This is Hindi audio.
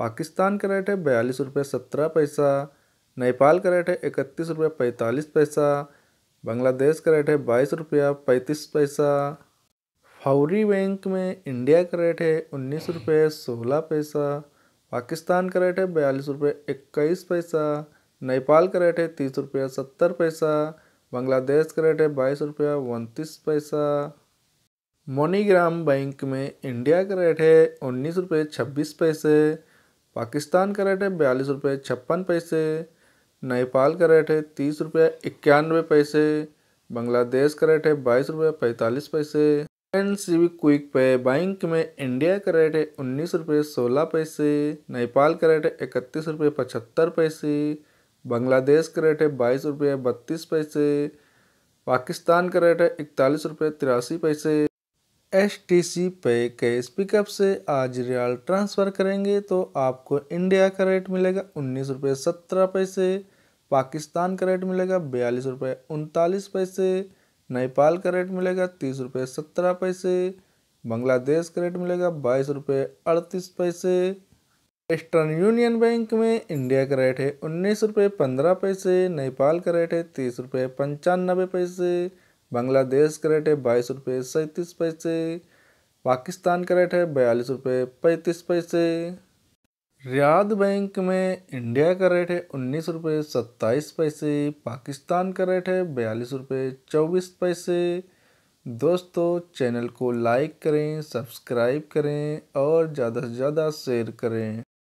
पाकिस्तान का रेट है बयालीस रुपये सत्रह पैसा नेपाल का रेट है इकतीस रुपये पैंतालीस पैसा बांग्लादेश का रेट है बाईस रुपया पैंतीस पैसा फौरी बैंक में इंडिया का रेट है उन्नीस रुपये सोलह पैसा पाकिस्तान का रेट है बयालीस रुपये इक्कीस पैसा नेपाल का रेट है तीस रुपये सत्तर पैसा बांग्लादेश का रेट है बाईस रुपया उनतीस पैसा मोनीग्राम बैंक में इंडिया का रेट है उन्नीस रुपये छब्बीस पैसे पाकिस्तान का रेट है बयालीस रुपये छप्पन पैसे नेपाल का रेट है तीस रुपये इक्यानवे पैसे बांग्लादेश का रेट है बाईस रुपये पैंतालीस पैसे N C B quick pay bank में इंडिया का रेट है उन्नीस रुपये सोलह पैसे नेपाल का रेट है इकतीस रुपये पचहत्तर पैसे बांग्लादेश का रेट है बाईस रुपये बत्तीस पैसे पाकिस्तान का रेट है इकतालीस रुपये तिरासी पैसे एस टी सी पे कैश पिकअप से आज रियाल ट्रांसफ़र करेंगे तो आपको इंडिया का रेट मिलेगा उन्नीस रुपये सत्रह पैसे पाकिस्तान का रेट मिलेगा बयालीस रुपये उनतालीस पैसे नेपाल का रेट मिलेगा तीस रुपये सत्रह पैसे बांग्लादेश का रेट मिलेगा बाईस रुपये अड़तीस पैसे वेस्टर्न यूनियन बैंक में इंडिया का रेट है उन्नीस रुपये पंद्रह पैसे नेपाल का रेट है तीस रुपये पंचानबे पैसे बांग्लादेश का रेट है बाईस रुपये सैंतीस पैसे पाकिस्तान का रेट है बयालीस रुपये पैंतीस पैसे रियाद बैंक में इंडिया का रेट है उन्नीस रुपये सत्ताईस पैसे पाकिस्तान का रेट है बयालीस रुपये चौबीस पैसे दोस्तों चैनल को लाइक करें सब्सक्राइब करें और ज़्यादा से ज़्यादा शेयर करें